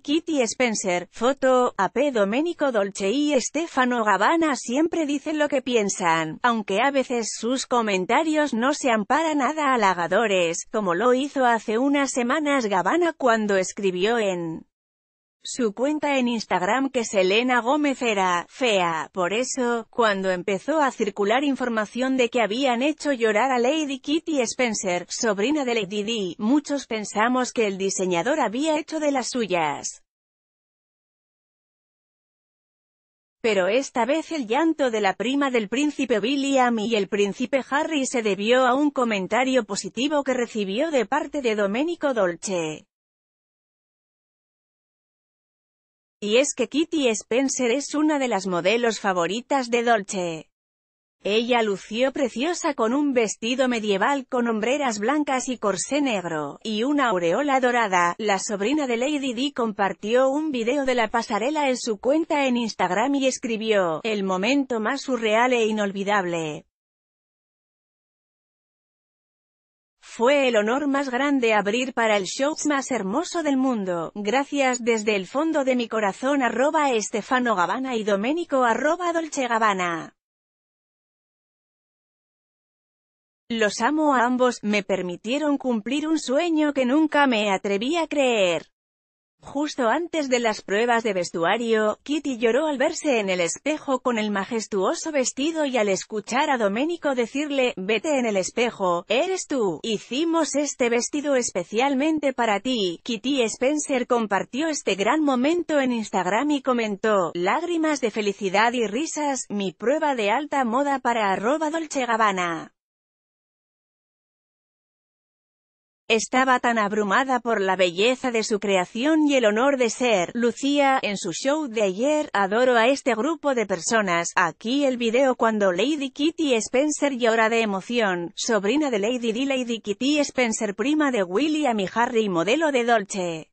Kitty Spencer, foto, AP Domenico Dolce y Stefano Gabbana siempre dicen lo que piensan, aunque a veces sus comentarios no sean para nada halagadores, como lo hizo hace unas semanas Gabbana cuando escribió en su cuenta en Instagram que Selena Gómez era «fea», por eso, cuando empezó a circular información de que habían hecho llorar a Lady Kitty Spencer, sobrina de Lady Di, muchos pensamos que el diseñador había hecho de las suyas. Pero esta vez el llanto de la prima del príncipe William y el príncipe Harry se debió a un comentario positivo que recibió de parte de Domenico Dolce. Y es que Kitty Spencer es una de las modelos favoritas de Dolce. Ella lució preciosa con un vestido medieval con hombreras blancas y corsé negro, y una aureola dorada. La sobrina de Lady Di compartió un video de la pasarela en su cuenta en Instagram y escribió, el momento más surreal e inolvidable, Fue el honor más grande abrir para el show más hermoso del mundo. Gracias desde el fondo de mi corazón arroba Estefano y Domenico arroba Dolce Gabbana. Los amo a ambos, me permitieron cumplir un sueño que nunca me atreví a creer. Justo antes de las pruebas de vestuario, Kitty lloró al verse en el espejo con el majestuoso vestido y al escuchar a Domenico decirle, «Vete en el espejo, eres tú, hicimos este vestido especialmente para ti». Kitty Spencer compartió este gran momento en Instagram y comentó, «Lágrimas de felicidad y risas, mi prueba de alta moda para arroba Dolce Gabbana». Estaba tan abrumada por la belleza de su creación y el honor de ser Lucía, en su show de ayer, adoro a este grupo de personas, aquí el video cuando Lady Kitty Spencer llora de emoción, sobrina de Lady D. Lady Kitty Spencer prima de William y Harry modelo de Dolce.